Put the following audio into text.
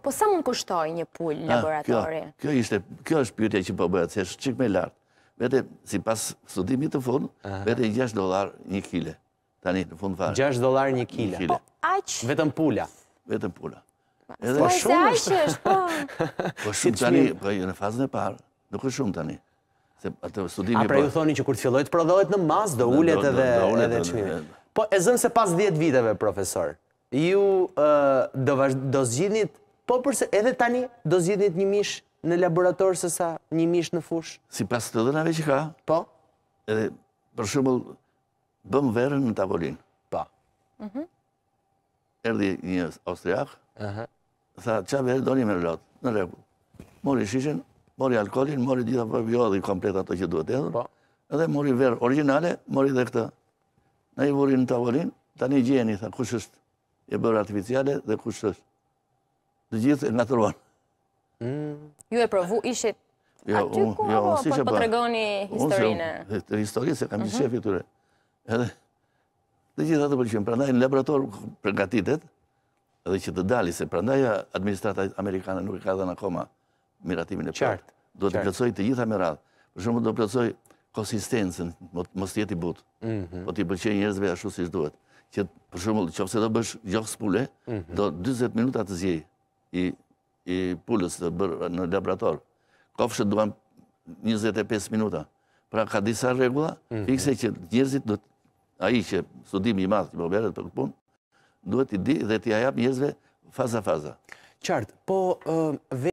Po sa mund kushtoj një pull ah, laboratori? Kjo është pyrtja që po bëja, që është qik me lartë. Vete, si pas studimit të fund, vete 6 dolar një kile. Tani, në fund farë. 6 dolar një kile. Po, aqë? Vetëm pulla. Vetëm pulla. Po, shumë është, po. Po, shumë tani, po, jo, në fazën e parë, nuk është shumë tani. A pra ju po- thoni që kur të fillojt, prodhojt në mas, do ullet edhe qmimi. Po, e zëmë se pas 10 viteve, profesor, ju do zgjinit Po përse edhe tani do zhjithit një mish në laborator sësa një mish në fush? Si pas të dhënave që ka, po. edhe për shumëll bëm verën në tavolin. Pa. Po. Mhm. Erdi një austriak, tha qa verë do një merlot, në repu. Mori shishen, mori alkoholin, mori gjitha për biodhi komplet ato që duhet edhe, po. edhe mori verë originale, mori dhe këta. Në i vurin në tavolin, tani gjeni, tha kush është e bërë artificiale dhe kush është të gjithë e natëruan. Mm. Ju e provu, ishit jo, aty ku, jo, apo për po- po të regoni historinë? Të historinë, se kam që mhm. shefi të tëre. Edhe, të gjithë atë po përqim, prandaj në laborator përgatitet, edhe që të dali, se prandaj administrata amerikane nuk e ka dhe në koma miratimin e përë. Do të plëcoj të gjitha me radhë. Për shumë do të plëcoj konsistencën, mos jeti butë, mhm. po të i përqenjë njerëzve ashtu si shduhet. Për shumë, që përse do bësh gjokë spule, mhm. do 20 minuta të zjejë i pullës të bërë në laborator. Kofshët duham 25 minuta. Pra ka disa regula, mhm. fikse që njërzit dhëtë, a i që studimi i madhë që po më berët për këpun, duhet i di dhe t'i ajap njërzve faza-faza. Qartë, po...